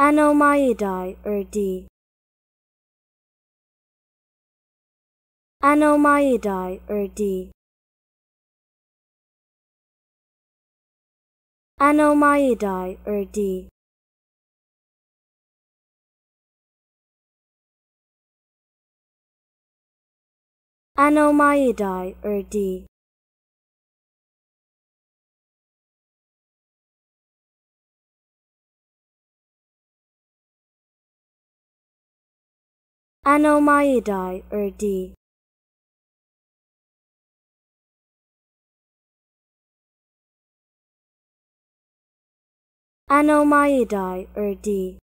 Anomyidae or D. Anomyidae or D. Anomyidae or D. Anomyidae or D. Anomyidae or D. Anomyidae or D.